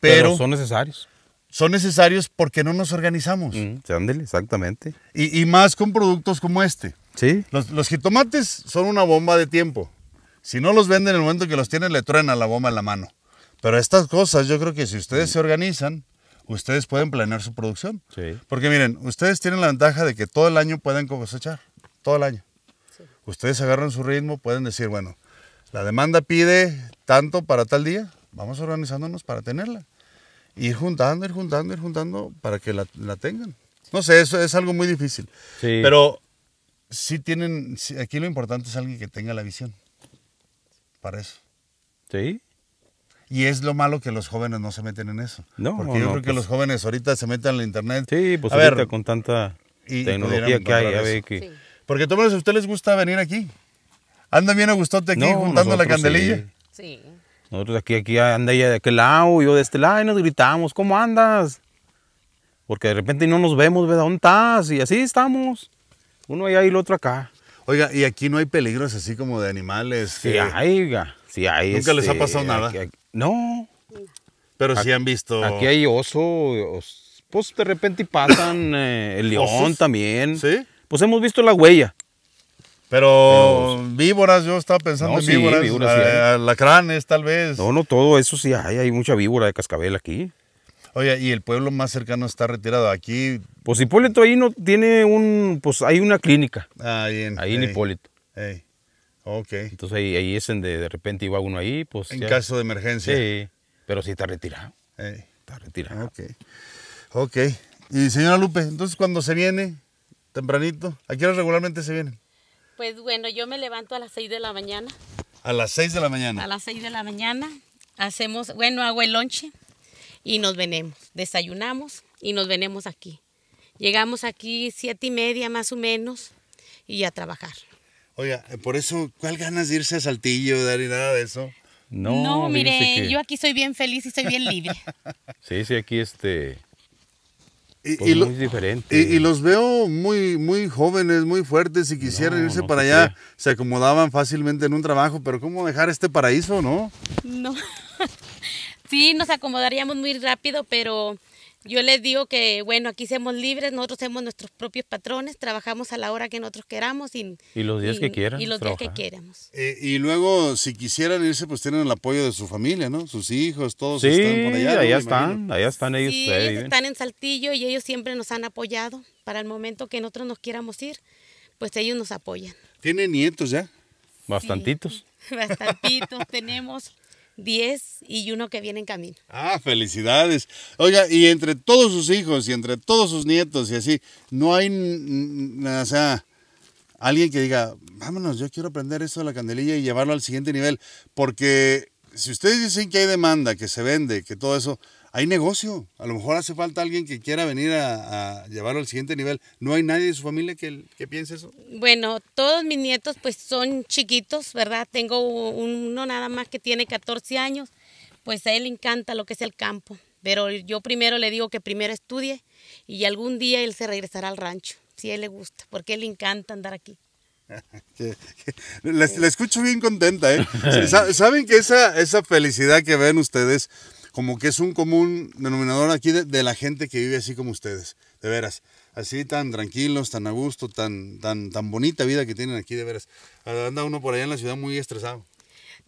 Pero, son necesarios. Son necesarios porque no nos organizamos. Mm, exactamente. Y, y, más con productos como este. Sí. Los, los jitomates son una bomba de tiempo. Si no los venden en el momento que los tienen, le a la bomba en la mano. Pero estas cosas, yo creo que si ustedes mm. se organizan, ustedes pueden planear su producción. Porque miren, ustedes tienen la ventaja de que todo el año pueden cosechar, todo el año. Ustedes agarran su ritmo, pueden decir, bueno, la demanda pide tanto para tal día, vamos organizándonos para tenerla. Ir juntando, ir juntando, ir juntando para que la, la tengan. No sé, eso es algo muy difícil. Pero sí tienen, aquí lo importante es alguien que tenga la visión para eso. Sí. Y es lo malo que los jóvenes no se meten en eso. No, Porque yo creo que pues los jóvenes ahorita se meten en el internet. Sí, pues con tanta tecnología que hay. Porque todos a ustedes les gusta venir aquí. Andan bien a gustote aquí, juntando la candelilla. Sí. Nosotros aquí, aquí anda ella de aquel lado, yo de este lado, y nos gritamos, ¿cómo andas? Porque de repente no nos vemos, ¿verdad? ¿Dónde estás? Y así estamos. Uno allá y el otro acá. Oiga, ¿y aquí no hay peligros así como de animales? Sí, que... hay, Sí, hay. ¿Nunca les ha este, pasado nada? No. Pero sí han visto. Aquí hay oso, pues de repente pasan eh, el león también. ¿Sí? Pues hemos visto la huella. Pero víboras, yo estaba pensando en víboras. Eh, tal vez. No, no todo, eso sí hay, hay mucha víbora de cascabel aquí. Oye, y el pueblo más cercano está retirado. Aquí, Pues Hipólito ahí no tiene un, pues hay una clínica, ah, ahí en. ahí Hipólito. Entonces ahí, ahí es donde de repente iba uno ahí, pues. En caso de emergencia. Sí, pero sí está retirado. Está retirado. Ok. Ok. Y señora Lupe, entonces cuando se viene, tempranito, ¿a qué hora regularmente se viene? Pues bueno, yo me levanto a las 6 de la mañana. ¿A las 6 de la mañana? A las 6 de la mañana. Hacemos, bueno, hago el lonche y nos venemos. Desayunamos y nos venemos aquí. Llegamos aquí siete y media más o menos y a trabajar. Oiga, eh, por eso, ¿cuál ganas de irse a Saltillo, y nada de eso? No, no mire, yo aquí soy bien feliz y soy bien libre. sí, sí, aquí este... Y, pues, muy diferente. Y, los veo muy, muy jóvenes, muy fuertes. Si quisieran irse para allá, se acomodaban fácilmente en un trabajo, pero ¿cómo dejar este paraíso, no? No. sí, nos acomodaríamos muy rápido, pero yo les digo que, bueno, aquí somos libres, nosotros somos nuestros propios patrones, trabajamos a la hora que nosotros queramos. Y, los días que quieran. Y los días que queramos. Eh, y luego, si quisieran irse, pues tienen el apoyo de su familia, ¿no? Sus hijos, todos sí, están por allá. están, allá están ellos. Sí, están en Saltillo y ellos siempre nos han apoyado para el momento que nosotros nos queramos ir, pues ellos nos apoyan. ¿Tienen nietos ya? Bastantitos. bastantitos tenemos. 10 y uno que viene en camino. Ah, felicidades. Oiga, y entre todos sus hijos y entre todos sus nietos y así, no hay, o sea, alguien que diga, vámonos, yo quiero aprender esto de la candelilla y llevarlo al siguiente nivel, porque si ustedes dicen que hay demanda, que se vende, que todo eso, hay negocio. A lo mejor hace falta alguien que quiera venir a, llevarlo al siguiente nivel. ¿No hay nadie de su familia que, piense eso? Bueno, todos mis nietos pues son chiquitos, ¿verdad? Tengo uno nada más que tiene 14 años, pues a él le encanta lo que es el campo. Pero yo primero le digo que primero estudie y algún día él se regresará al rancho, si a él le gusta, porque a él le encanta andar aquí. Le escucho bien contenta, ¿eh? ¿Saben que esa, esa felicidad que ven ustedes como que es un común denominador aquí de, la gente que vive así como ustedes, de veras. Así tan tranquilos, tan a gusto, tan, tan, tan bonita vida que tienen aquí, de veras. Anda uno por allá en la ciudad muy estresado.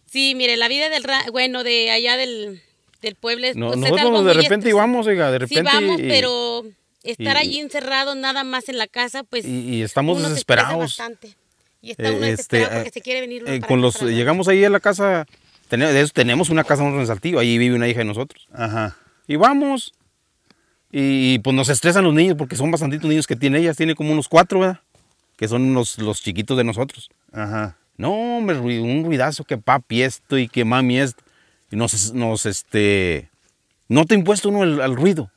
Sí, mire, la vida del, bueno, de allá del, del pueblo es... No, pues nosotros de repente íbamos, oiga, de repente... Sí, vamos, pero estar allí encerrado nada más en la casa, pues... Y, y estamos desesperados. Y está uno eh, desesperado este, porque se quiere venir. Eh, con los, llegamos ahí a la casa de eso tenemos una casa en Saltillo, ahí vive una hija de nosotros. Ajá. Y vamos. Y, pues nos estresan los niños porque son bastantitos niños que tiene ella. tiene como unos cuatro, ¿verdad? Que son los, los chiquitos de nosotros. Ajá. No, hombre, un ruidazo que papi esto y que mami esto. Y nos, nos este. No te impuesto uno el, al ruido.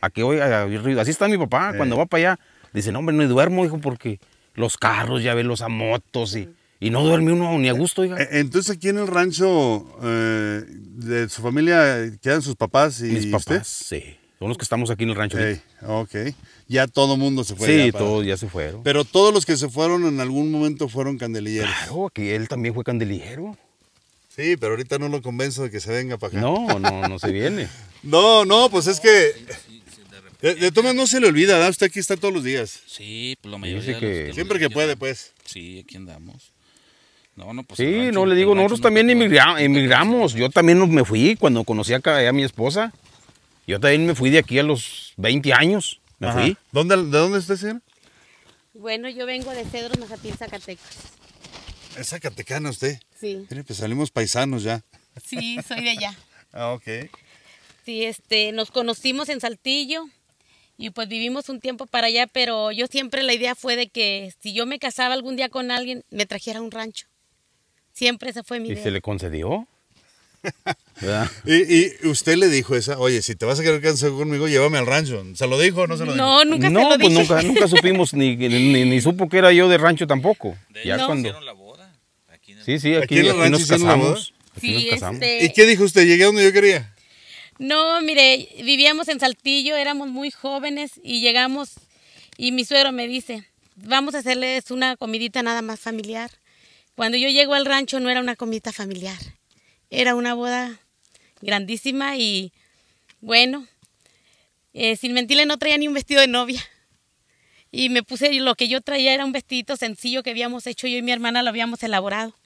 A que hoy hay ruido. Así está mi papá cuando va para allá. Dice, no, hombre, no duermo, hijo, porque los carros, ya ven los a motos y y no duerme uno ni a gusto, oiga. E, entonces aquí en el rancho eh, de su familia quedan sus papás y Mis papás, sí. Son los que estamos aquí en el rancho. Sí, ok. Ya todo mundo se fue. Sí, todos ya se fueron. Pero todos los que se fueron en algún momento fueron candelilleros. Claro, que él también fue candelillero. Sí, pero ahorita no lo convenzo de que se venga para acá. No, no, no se viene. no, no, pues es que... De, todas maneras, no se le olvida, ¿verdad? Usted aquí está todos los días. Sí, pues lo mayoría que... Siempre que puede, pues. Sí, aquí andamos. No, no, pues sí, no le digo, nosotros también emigramos. Yo también me fui cuando conocí a mi esposa. Yo también me fui de aquí a los 20 años. Me fui. ¿Dónde, ¿De dónde usted, señora? Bueno, yo vengo de Cedros, Mazatín, Zacatecas. ¿Es Zacatecana usted? Sí. Mire, pues salimos paisanos ya. Sí, soy de allá. ah, ok. Sí, este, nos conocimos en Saltillo y pues vivimos un tiempo para allá, pero yo siempre la idea fue de que si yo me casaba algún día con alguien, me trajera un rancho. Siempre se fue mi ¿Y se le concedió? y, y, usted le dijo esa, oye, si te vas a quedar cansado conmigo, llévame al rancho. ¿Se lo dijo o no se lo dijo? No, nunca no, se lo pues Nunca, nunca supimos, ni, ni, supo que era yo de rancho tampoco. De ya cuando... la boda. Sí, sí, aquí, nos casamos. sí, este ¿Y qué dijo usted? ¿Llegué a donde yo quería? No, mire, vivíamos en Saltillo, éramos muy jóvenes y llegamos y mi suegro me dice, vamos a hacerles una comidita nada más familiar. Cuando yo llego al rancho no era una comida familiar, era una boda grandísima y bueno, eh, sin mentirle no traía ni un vestido de novia. Y me puse, lo que yo traía era un vestidito sencillo que habíamos hecho yo y mi hermana lo habíamos elaborado.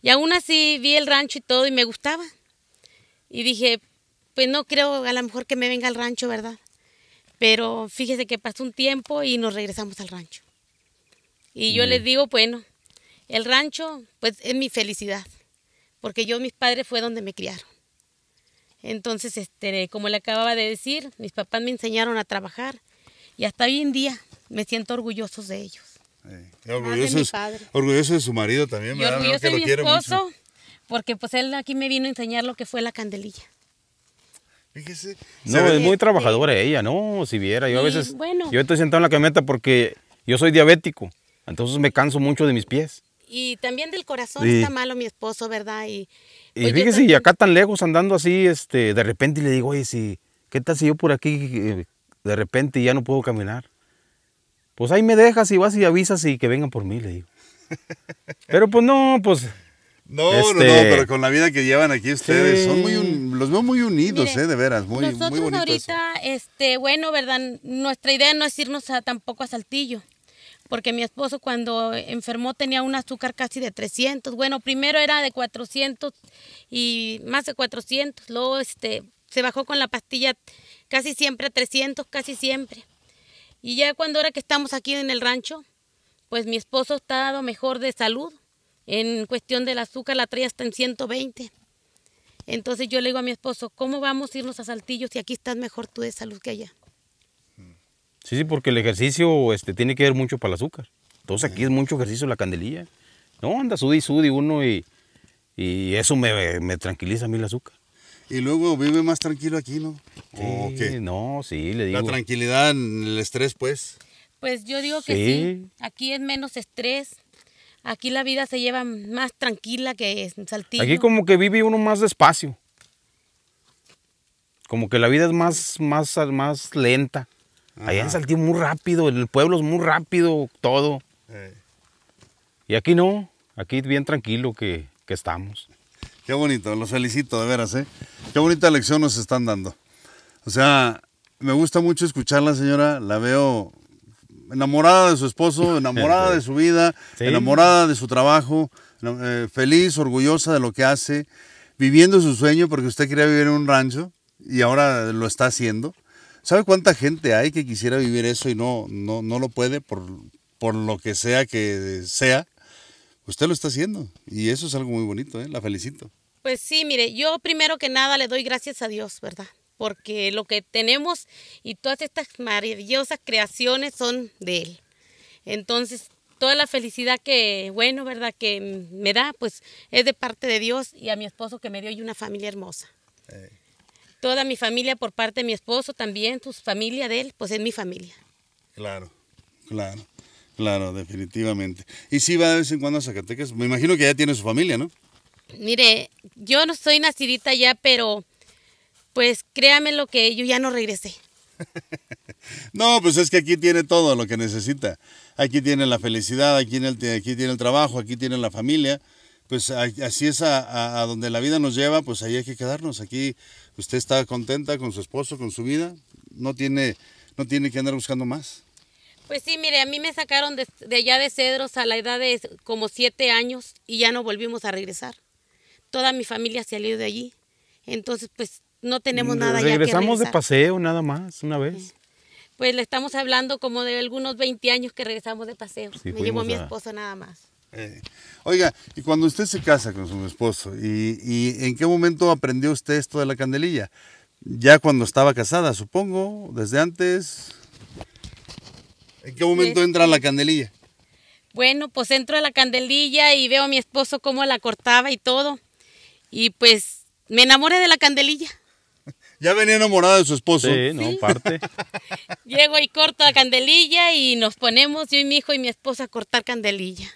Y aún así vi el rancho y todo y me gustaba. Y dije, pues no creo a lo mejor que me venga al rancho, ¿verdad? Pero fíjese que pasó un tiempo y nos regresamos al rancho. Y yo les digo, bueno, el rancho, pues es mi felicidad, porque yo, mis padres fue donde me criaron. Entonces, este, como le acababa de decir, mis papás me enseñaron a trabajar y hasta hoy en día me siento orgulloso de ellos. Ah, orgulloso, de orgulloso, de su marido también, y orgulloso de mi esposo, porque pues él aquí me vino a enseñar lo que fue la candelilla. Fíjese. No, es muy trabajadora ella, ¿no? Si viera, yo a veces, bueno. yo estoy sentado en la camioneta porque yo soy diabético, entonces me canso mucho de mis pies y también del corazón está malo mi esposo, ¿verdad? Y, y fíjese, pues, y pues acá tan lejos andando así, este, de repente le digo, oye, si, ¿qué tal si yo por aquí eh, de repente ya no puedo caminar? Pues ahí me dejas y vas y avisas y que vengan por mí, le digo. Pero pues no, pues no, no, no, este pero con la vida que llevan aquí ustedes, son los veo muy unidos, eh, de veras, muy, nosotros ahorita, este, bueno, verdad, nuestra idea no es irnos a, tampoco a Saltillo porque mi esposo cuando enfermó tenía un azúcar casi de 300, bueno, primero era de 400 y más de 400, luego este, se bajó con la pastilla casi siempre a 300, casi siempre. Y ya cuando ahora que estamos aquí en el rancho, pues mi esposo está dado mejor de salud. En cuestión del azúcar la trae hasta en 120. Entonces yo le digo a mi esposo, ¿cómo vamos a irnos a Saltillo si aquí estás mejor tú de salud que allá? Sí, sí, porque el ejercicio este, tiene que ver mucho para el azúcar. Entonces aquí es mucho ejercicio la candelilla. No, anda sudi, sudi uno y, y eso me, tranquiliza a mí el azúcar. Y luego vive más tranquilo aquí, ¿no? Sí, No, sí, le digo. La tranquilidad, el estrés, pues. Pues yo digo que Aquí es menos estrés. Aquí la vida se lleva más tranquila que en Saltillo. Aquí como que vive uno más despacio. Como que la vida es más, más, más lenta. Allá en muy rápido, el pueblo es muy rápido, todo. Eh. Y aquí no, aquí bien tranquilo que, estamos. Qué bonito, lo felicito de veras, ¿eh? Qué bonita lección nos están dando. O sea, me gusta mucho escucharla, señora, la veo enamorada de su esposo, enamorada de su vida, enamorada de su trabajo, eh, feliz, orgullosa de lo que hace, viviendo su sueño porque usted quería vivir en un rancho y ahora lo está haciendo. ¿Sabe cuánta gente hay que quisiera vivir eso y no, no, no lo puede por, por lo que sea que sea? Usted lo está haciendo y eso es algo muy bonito, ¿eh? la felicito. Pues sí, mire, yo primero que nada le doy gracias a Dios, ¿verdad? Porque lo que tenemos y todas estas maravillosas creaciones son de Él. Entonces, toda la felicidad que, bueno, ¿verdad? Que me da, pues es de parte de Dios y a mi esposo que me dio y una familia hermosa. Eh toda mi familia por parte de mi esposo también, su pues, familia de él, pues es mi familia. Claro, claro, claro, definitivamente. Y sí va de vez en cuando a Zacatecas, me imagino que ya tiene su familia, ¿no? Mire, yo no soy nacidita ya, pero pues créame lo que yo ya no regresé. no, pues es que aquí tiene todo lo que necesita. Aquí tiene la felicidad, aquí, en el, aquí tiene el trabajo, aquí tiene la familia. Pues así es a, a donde la vida nos lleva, pues ahí hay que quedarnos. Aquí usted está contenta con su esposo, con su vida, no tiene, no tiene que andar buscando más. Pues sí, mire, a mí me sacaron de, allá de Cedros a la edad de como siete años y ya no volvimos a regresar. Toda mi familia se ha ido de allí. Entonces, pues no tenemos nada ya Regresamos de paseo nada más, una vez. Pues le estamos hablando como de algunos 20 años que regresamos de paseo. me llevó a mi esposo nada más. Eh, oiga, y cuando usted se casa con su esposo, ¿y, en qué momento aprendió usted esto de la candelilla? Ya cuando estaba casada, supongo, desde antes. ¿En qué momento entra la candelilla? Bueno, pues entro a la candelilla y veo a mi esposo cómo la cortaba y todo. Y pues me enamoré de la candelilla. Ya venía enamorada de su esposo. no, parte. Llego y corto la candelilla y nos ponemos, yo y mi hijo y mi esposa, a cortar candelilla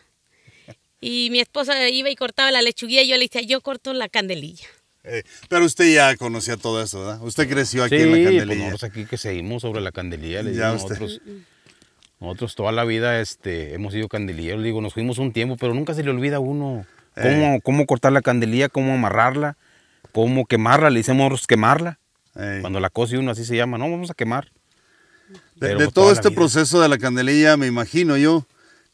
y mi esposa iba y cortaba la lechuguilla y yo le decía, yo corto la candelilla. Eh, pero usted ya conocía todo eso, ¿verdad? Usted creció aquí en la pues candelilla. nosotros aquí que seguimos sobre la candelilla, le decimos nosotros, toda la vida este, hemos sido candelilleros, digo, nos fuimos un tiempo, pero nunca se le olvida a uno cómo, eh. cómo cortar la candelilla, cómo amarrarla, cómo quemarla, le decimos quemarla. Cuando la cose uno así se llama, no, vamos a quemar. De, pues todo este proceso de la candelilla, me imagino yo,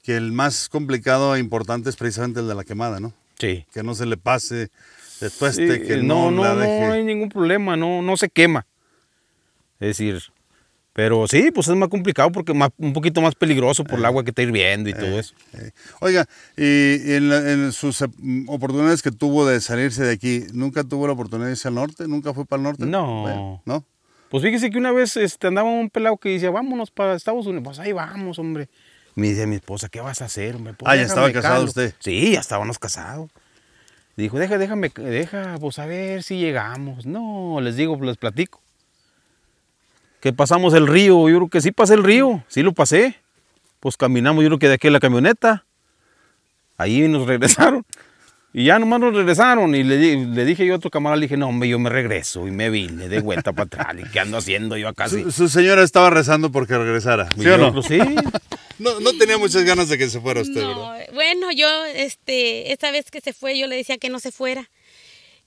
que el más complicado e importante es precisamente el de la quemada, ¿no? Sí. Que no se le pase, después tueste, que no, no, la no, deje. no hay ningún problema, no, no se quema. Es decir, pero sí, pues es más complicado porque más, un poquito más peligroso por el agua que está hirviendo y todo eh, eso. Eh. Oiga, y, en, sus eh, oportunidades que tuvo de salirse de aquí, ¿nunca tuvo la oportunidad de irse al norte? ¿Nunca fue para el norte? No. ¿No? Pues fíjese que una vez este, andaba un pelado que decía, vámonos para Estados Unidos. Pues ahí vamos, hombre. Me dice mi esposa, ¿qué vas a hacer? Pues ah, ya estaba casado usted. Sí, ya estábamos casados. Dijo, déjame, déjame, deja, pues a ver si llegamos. No, les digo, les platico. Que pasamos el río, yo creo que sí pasé el río, sí lo pasé. Pues caminamos, yo creo que de aquí a la camioneta. Ahí nos regresaron. Y ya nomás nos regresaron y le, le dije yo a otro camarada, le dije, no, hombre, yo me regreso y me vine de vuelta para atrás. ¿Y qué ando haciendo yo acá? Su, señora estaba rezando porque regresara, ¿sí no? Pues, sí. no? No tenía muchas ganas de que se fuera usted, Bueno, yo, este, esta vez que se fue, yo le decía que no se fuera.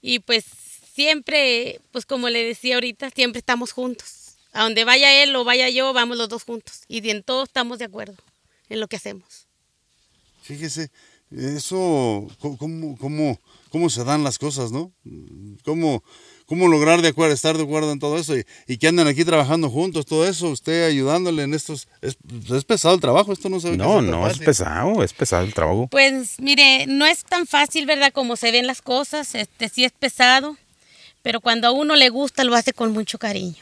Y pues siempre, pues como le decía ahorita, siempre estamos juntos. A donde vaya él o vaya yo, vamos los dos juntos. Y en todo estamos de acuerdo en lo que hacemos. Fíjese, eso, ¿cómo, cómo, cómo se dan las cosas, no? ¿Cómo, cómo lograr de acuerdo, estar de acuerdo en todo eso y, que andan aquí trabajando juntos, todo eso, usted ayudándole en estos, es, pesado el trabajo, esto no se ve. No, no, es pesado, es pesado el trabajo. Pues mire, no es tan fácil, ¿verdad? Como se ven las cosas, este sí es pesado, pero cuando a uno le gusta lo hace con mucho cariño.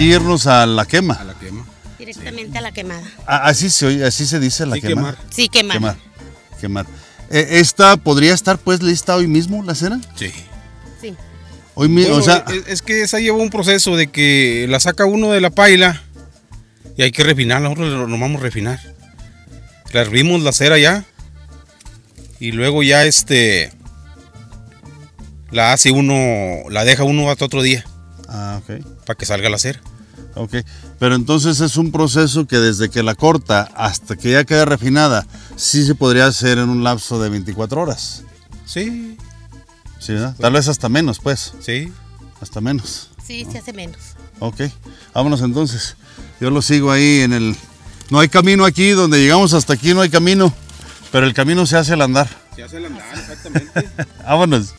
irnos a la quema. Directamente a la quemada. Ah, así se así se dice la Sí, quemar. Quemar. Eh, ¿Esta podría estar pues lista hoy mismo, la cera Sí. Sí. Hoy mismo, o sea... E-, e-, es, que esa lleva un proceso de que la saca uno de la paila y hay que refinarla, nosotros nos vamos a refinar. La hervimos la cera ya y luego ya este la hace uno, la deja uno hasta otro día. Ah, ok para que salga la hacer, Ok, pero entonces es un proceso que desde que la corta hasta que ya quede refinada, sí se podría hacer en un lapso de 24 horas. Sí. Sí, ¿verdad? Tal vez hasta menos, pues. Sí. Hasta menos. Sí, se hace menos. Ok, vámonos entonces. Yo lo sigo ahí en el... No hay camino aquí, donde llegamos hasta aquí no hay camino, pero el camino se hace al andar. Se hace al andar, exactamente. vámonos.